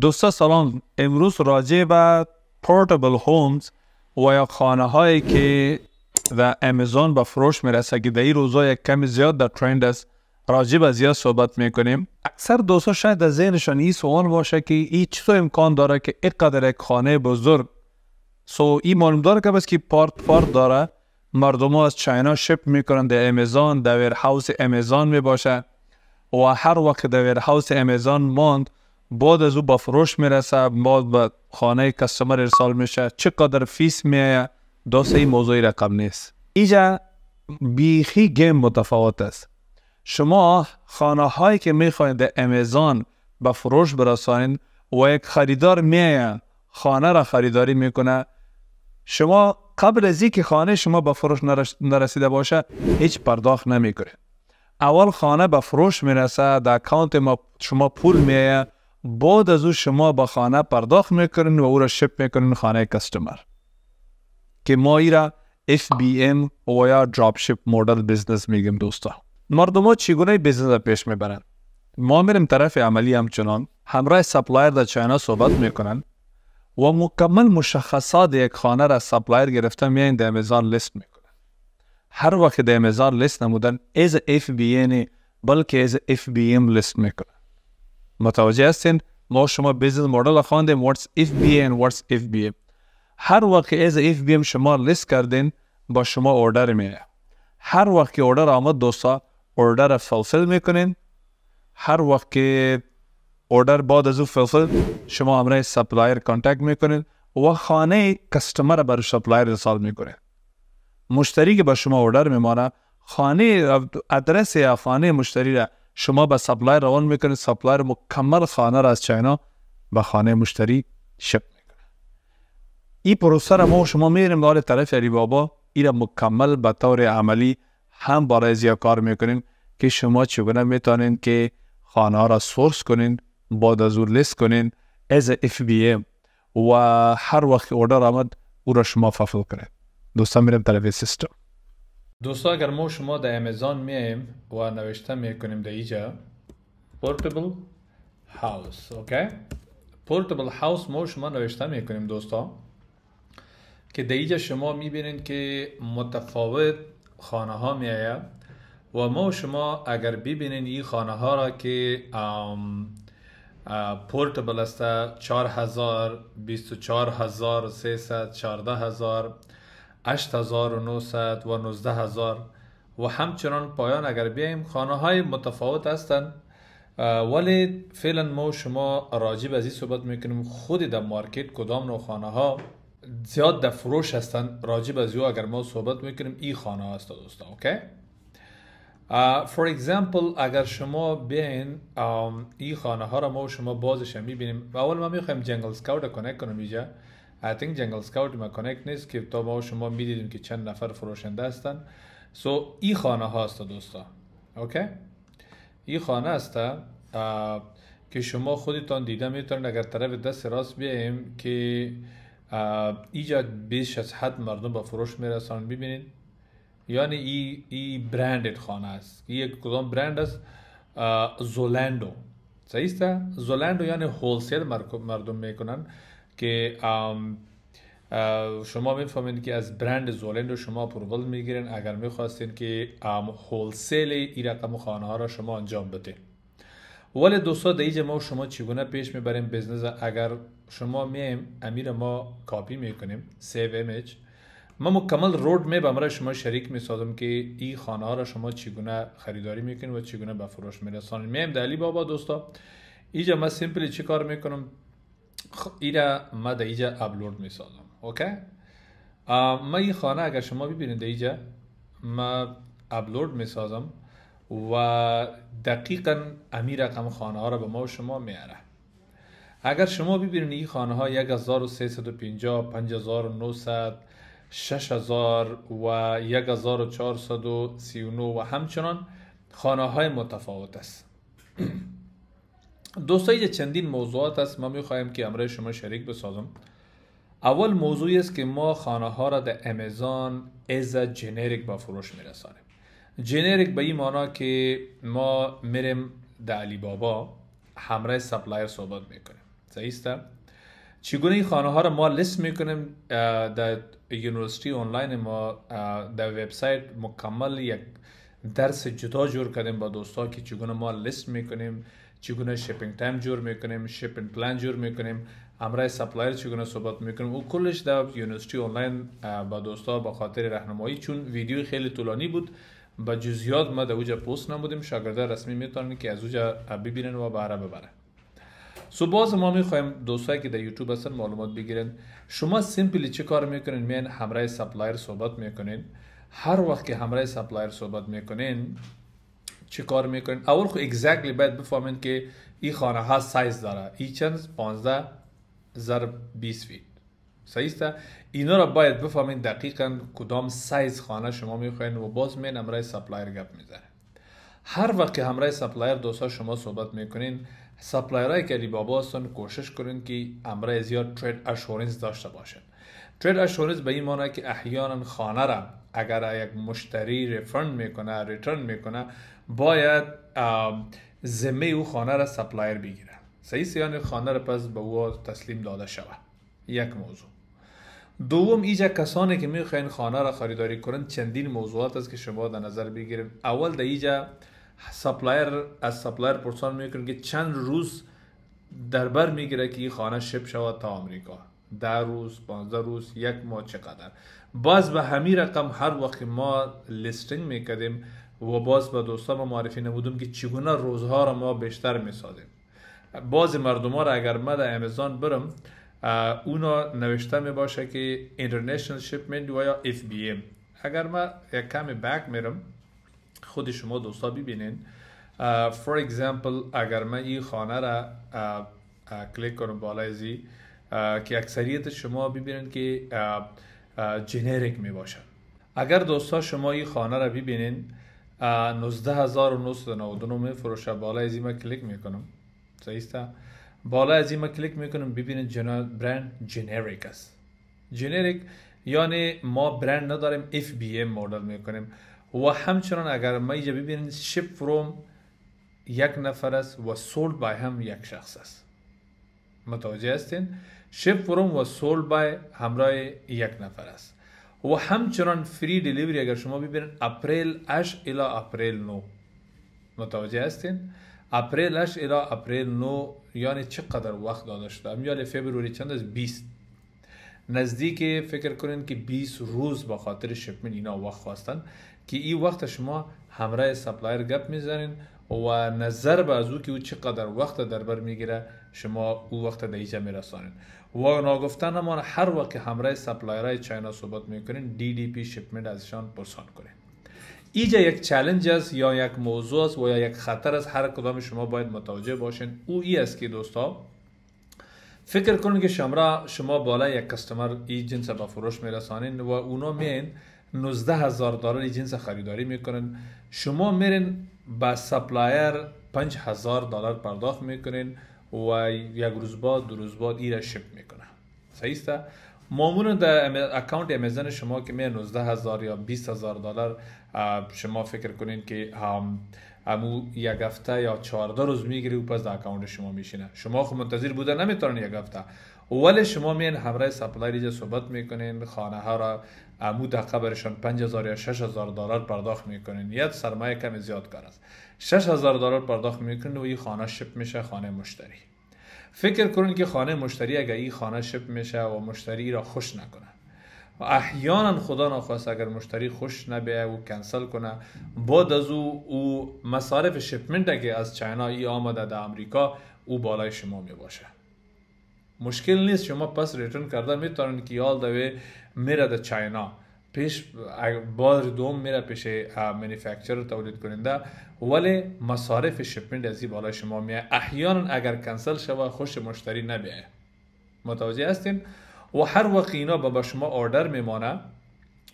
دوستا سلام امروز راجع به پورتابل هومز و یا خانه هایی که و امازون به فروش میرسه که در این روزا یک کمی زیاد در ترند است راجع به زیاد صحبت میکنیم اکثر دوستا شاید در ذهنشان این سوال باشه که این چطور امکان داره که اینقدر یک خانه بزرگ سو این معلوم داره که بس که پارت پارت داره مردم ها از چاینا شپ میکنن در امازون در هاوس امازون میباشه و هر وقت در هاوس امازون ماند بعد از او با فروش میرسه بعد به خانه کسمر ارسال میشه چقدر فیس میایه داسه این موضوعی رقم نیست اینجا بیخی گیم متفاوت است شما خانه هایی که میخواین در امیزان به فروش برسانید و یک خریدار میآید خانه را خریداری میکنه شما قبل از اینکه خانه شما به فروش نرسیده باشه هیچ پرداخت نمیکنه اول خانه به فروش میرسه در اکانت ما شما پول آید بعد از او شما به خانه پرداخت میکنین و او را شپ میکنین خانه کستمر که ما ای را FBM و یا دراپ شپ مدل بزنس میگیم دوستا مردم ها چگونه بزنس را پیش میبرن ما میریم طرف عملی همچنان همراه سپلایر در چاینا صحبت میکنن و مکمل مشخصات یک خانه را سپلایر گرفته می در لیست میکنن هر وقت در لیست نمودن از FBM بلکه از FBM لیست میکن. متوجه هستین ما شما بیزنس مدل خواندیم what's FBA اف بی ای. هر وقت از اف بی ام شما لیست کردین با شما اوردر میه هر وقت که اوردر آمد دوستا اوردر فلفل میکنین هر وقت که اوردر بعد از او فلفل شما امره سپلایر کانتکت میکنین و خانه کستمر بر سپلایر رسال میکنین مشتری که با شما اوردر میمانه خانه ادرس یا خانه مشتری را شما به سپلایر روان میکنید سپلایر مکمل خانه را از چینا به خانه مشتری شپ میکنه این پروسه را ما شما میریم داره طرف علی بابا این مکمل به طور عملی هم برای زیا کار میکنیم که شما چگونه میتونین که خانه را سورس کنین بعد از اون لیست کنین از اف بی ام و هر وقت اوردر آمد او را شما ففل کنید دوستان میرم طرف سیستم دوستا اگر ما شما در امازون میایم و نوشته میکنیم در اینجا پورتبل هاوس اوکی پورتبل هاوس ما شما نوشته میکنیم دوستا که در اینجا شما میبینید که متفاوت خانه ها میآید و ما شما اگر ببینید این خانه ها را که پورتبل است 4000 24300 14000 8900 و 19000 و همچنان پایان اگر بیایم خانه های متفاوت هستند ولی فعلا ما شما راجع به این صحبت میکنیم خود در مارکت کدام نوع خانه ها زیاد در فروش هستند از به اگر ما صحبت میکنیم این خانه ها است دوستا اوکی فور اگزمپل اگر شما بین این خانه ها را ما شما بازش میبینیم اول ما میخوایم جنگل سکاوت کنک کنم اینجا I think جنگل سکاوت ما کانکت نیست که تا ما شما میدیدیم که چند نفر فروشنده هستن سو so, ای خانه ها دوستا اوکی okay? ای خانه است که شما خودتان دیده میتونید اگر طرف دست راست بیایم که ایجا بیش از حد مردم با فروش میرسن ببینید یعنی ای, ای برندت خانه است یک کدام برند است زولندو صحیح است زولندو یعنی هولسیل مردم میکنن که شما میفهمین که از برند زولند شما اپروول میگیرین اگر میخواستین که هولسیل ای رقم خانه ها را شما انجام بده ولی دوستا در ما شما چگونه پیش میبریم بزنس اگر شما میایم امیر ما کاپی میکنیم سیو ایمیج ما مکمل رود می به شما شریک میسازم که ای خانه ها را شما چگونه خریداری میکنین و چگونه به فروش میرسانین میایم دلی بابا دوستا ایجا ما سیمپلی چی کار میکنم خب ایرا ما در اینجا می میسازم اوکی ما این خانه اگر شما ببینید در اینجا ما اپلود سازم و دقیقا امی رقم خانه ها را به ما و شما میاره اگر شما ببینید این خانه ها 1350 5900 6000 و 1439 و همچنان خانه های متفاوت است دوستایی چندین موضوعات است ما میخواهیم که امرای شما شریک بسازم اول موضوعی است که ما خانه ها را در امازون از جنریک با فروش میرسانیم جنریک به این معنا که ما میریم در علی بابا همراه سپلایر صحبت میکنیم صحیح چگونه این خانه ها را ما لیست میکنیم در یونیورسیتی آنلاین ما در وبسایت مکمل یک درس جدا جور کردیم با دوستا که چگونه ما لیست میکنیم چگونه شپینگ تایم جور میکنیم شپینگ پلان جور میکنیم همراه سپلایر چگونه صحبت میکنیم او کلش در یونیورسیتی آنلاین با دوستا با خاطر راهنمایی چون ویدیو خیلی طولانی بود با جزئیات ما در اوجا پست نمودیم شاگردا رسمی میتونن که از اوجا ببینن و بهره ببرن سو باز ما میخوایم دوستایی که در یوتیوب هستن معلومات بگیرن شما سیمپلی چه کار میکنین میان همراه سپلایر صحبت میکنین هر وقت که همراه سپلایر صحبت میکنین چه کار میکنین اول خو اگزکتلی باید بفهمین که این خانه ها سایز داره ای چند 15 ضرب 20 فیت صحیح اینا را باید بفهمین دقیقا کدام سایز خانه شما میخواین و باز من امرای سپلایر گپ میزنه هر وقت که همراه سپلایر دوستا شما صحبت میکنین سپلایر که علی بابا کوشش کنین که امرای زیاد ترید اشورنس داشته باشن ترید اشورنس به این معنی که احیانا خانه را اگر یک مشتری ریفند میکنه ریترن میکنه باید ذمه او خانه را سپلایر بگیره صحیح سیان خانه را پس به او تسلیم داده شود یک موضوع دوم ایجا کسانی که میخواین خانه را خریداری کنند چندین موضوعات است که شما در نظر بگیرید اول در ایجا سپلایر از سپلایر پرسان میکنید که چند روز دربر میگیره که این خانه شپ شود تا آمریکا ده روز 15 روز یک ماه چقدر باز به همین رقم هر وقت ما لیستینگ میکردیم و باز به دوستا ما معرفی نبودم که چگونه روزها را ما بیشتر میسازیم باز مردم ها را اگر ما در امیزان برم اونا نوشته می باشه که International Shipment و یا FBM اگر ما یک کمی بک میرم خود شما دوستا ببینین فور اگزمپل اگر من این خانه را کلیک کنم بالای زی که اکثریت شما ببینید که جنریک می باشن اگر دوستا شما این خانه را ببینین 19999 می فروشه بالا از این کلیک میکنم صحیح بالا از این کلیک میکنم ببینید برند جنریک است جنریک یعنی ما برند نداریم اف بی ام مدل میکنیم و همچنان اگر ما اینجا ببینید شپ فروم یک نفر است و سولد بای هم یک شخص است متوجه هستین شپ فروم و سول بای همراه یک نفر است و همچنان فری دیلیوری اگر شما ببینید اپریل 8 الی اپریل 9 متوجه هستین اپریل 8 الی اپریل 9 یعنی چقدر وقت داده شده یعنی فبروری چند از 20 نزدیک فکر کنین که 20 روز به خاطر شپمن اینا وقت خواستن که این وقت شما همراه سپلایر گپ میزنین و نظر به از او که او چقدر وقت در بر میگیره شما او وقت دیجا میرسانین و ناگفتن ما هر وقت که همراه سپلایرهای چینا صحبت میکنین دی دی پی شپمنت ازشان پرسان کنین ایجا یک چلنج است یا یک موضوع است و یا یک خطر است هر کدام شما باید متوجه باشین او ای است که دوستا فکر کنین که شما شما بالا یک کستمر ای جنس با فروش میرسانین و اونا میین 19 هزار دلار جنس خریداری میکنن شما میرین با سپلایر 5 هزار دلار پرداخت میکنین و یک روز بعد دو روز بعد ایره شپ میکنه صحیح است معمولا در اکاونت امیزن شما که می 19 هزار یا 20 هزار دلار شما فکر کنین که هم امو یک هفته یا 14 روز میگیره و پس در اکاونت شما میشینه شما خو خب منتظر بوده نمیتونین یک هفته اول شما میان همراه سپلایر صحبت میکنین خانه ها را عمود قبرشان 5000 یا هزار دلار پرداخت میکنین یک سرمایه کمی زیاد کار است هزار دلار پرداخت میکنین و این خانه شپ میشه خانه مشتری فکر کنین که خانه مشتری اگر این خانه شپ میشه و مشتری را خوش نکنه و احیانا خدا نخواست اگر مشتری خوش نبیه و کنسل کنه بعد از او او مصارف شپمنت که از چینا ای آمده در امریکا او بالای شما می باشه مشکل نیست شما پس ریترن کرده میتونن که یال the میره در چاینا پیش بار دوم میره پیش منیفکچر تولید کننده ولی مصارف شپمنت از بالا شما میه احیانا اگر کنسل شوه خوش مشتری نبیه متوجه هستین و هر وقت اینا به شما آردر میمانه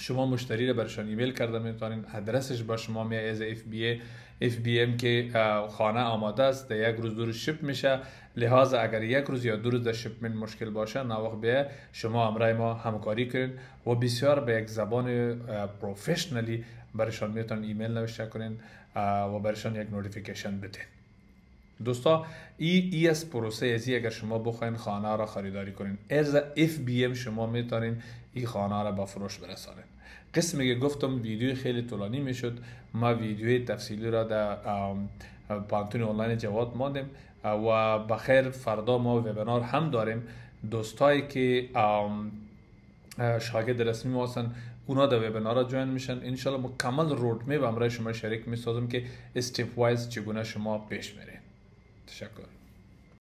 شما مشتری رو برشان ایمیل کرده میتونین ادرسش با شما میاد از اف بی اف بی ام که خانه آماده است در یک روز دور شپ میشه لحاظ اگر یک روز یا دو روز در شپمنت مشکل باشه نوخت بیه. شما امرای ما همکاری کنین و بسیار به یک زبان پروفیشنلی برشان میتونین ایمیل نوشته کنین و برشان یک نوتیفیکیشن بدین دوستا ای e ای از پروسه ازی اگر شما بخواین خانه را خریداری کنین از اف بی ام شما میتونین این خانه را به فروش برسانید قسمی که گفتم ویدیو خیلی طولانی میشد ما ویدیو تفصیلی را در پانتون آنلاین جواد ماندیم و بخیر فردا ما وبینار هم داریم دوستایی که شاگرد رسمی ما هستن اونا در وبینار جوین میشن انشالله مکمل روت می برای شما شریک میسازم که استپ وایز چگونه شما پیش میرین تشکر